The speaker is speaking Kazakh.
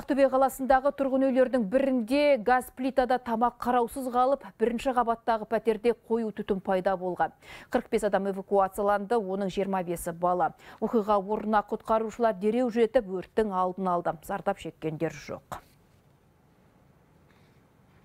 Ақтөбе қаласындағы тұрғын үйлердің бірінде газ плитада тамақ қараусыз қалып, бірінші қабаттағы пәтерде қою түтін пайда болған. 45 адам эвакуацияланды, оның 25-і бала. Оқиға орнына құтқарушылар дереу жетіп, өрттің алдын алды. Зардап шеккендер жоқ.